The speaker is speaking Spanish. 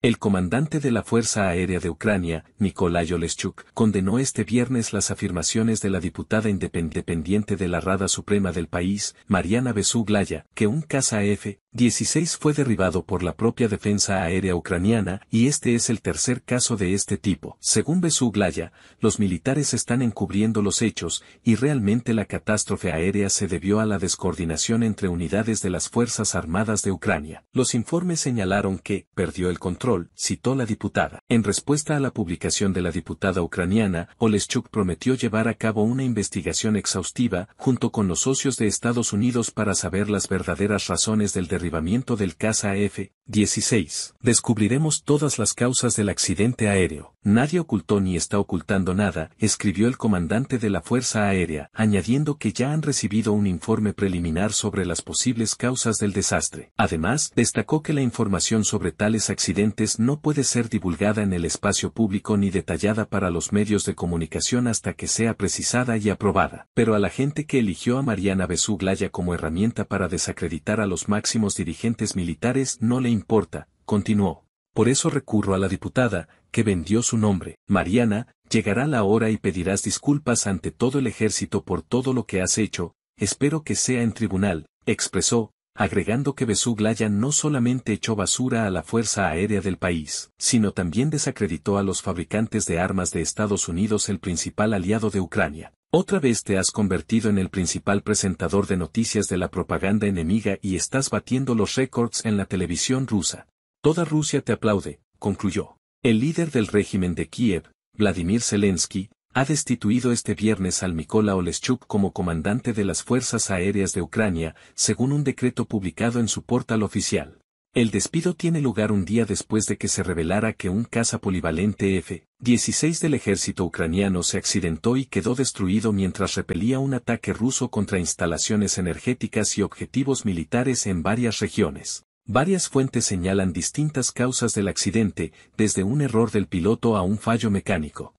El comandante de la Fuerza Aérea de Ucrania, Nikolai Oleschuk, condenó este viernes las afirmaciones de la diputada independiente de la Rada Suprema del país, Mariana Besuglaya, que un caza F 16 fue derribado por la propia defensa aérea ucraniana y este es el tercer caso de este tipo. Según Besuglaya, los militares están encubriendo los hechos y realmente la catástrofe aérea se debió a la descoordinación entre unidades de las Fuerzas Armadas de Ucrania. Los informes señalaron que perdió el control, citó la diputada. En respuesta a la publicación de la diputada ucraniana, Oleschuk prometió llevar a cabo una investigación exhaustiva junto con los socios de Estados Unidos para saber las verdaderas razones del derribo del caza F-16. Descubriremos todas las causas del accidente aéreo. Nadie ocultó ni está ocultando nada, escribió el comandante de la Fuerza Aérea, añadiendo que ya han recibido un informe preliminar sobre las posibles causas del desastre. Además, destacó que la información sobre tales accidentes no puede ser divulgada en el espacio público ni detallada para los medios de comunicación hasta que sea precisada y aprobada. Pero a la gente que eligió a Mariana Besuglaya como herramienta para desacreditar a los máximos dirigentes militares no le importa, continuó. Por eso recurro a la diputada, que vendió su nombre. Mariana, llegará la hora y pedirás disculpas ante todo el ejército por todo lo que has hecho, espero que sea en tribunal, expresó, agregando que Besuglaya no solamente echó basura a la Fuerza Aérea del país, sino también desacreditó a los fabricantes de armas de Estados Unidos el principal aliado de Ucrania. Otra vez te has convertido en el principal presentador de noticias de la propaganda enemiga y estás batiendo los récords en la televisión rusa. Toda Rusia te aplaude, concluyó. El líder del régimen de Kiev, Vladimir Zelensky, ha destituido este viernes al Mikola Oleschuk como comandante de las Fuerzas Aéreas de Ucrania, según un decreto publicado en su portal oficial. El despido tiene lugar un día después de que se revelara que un caza polivalente F-16 del ejército ucraniano se accidentó y quedó destruido mientras repelía un ataque ruso contra instalaciones energéticas y objetivos militares en varias regiones. Varias fuentes señalan distintas causas del accidente, desde un error del piloto a un fallo mecánico.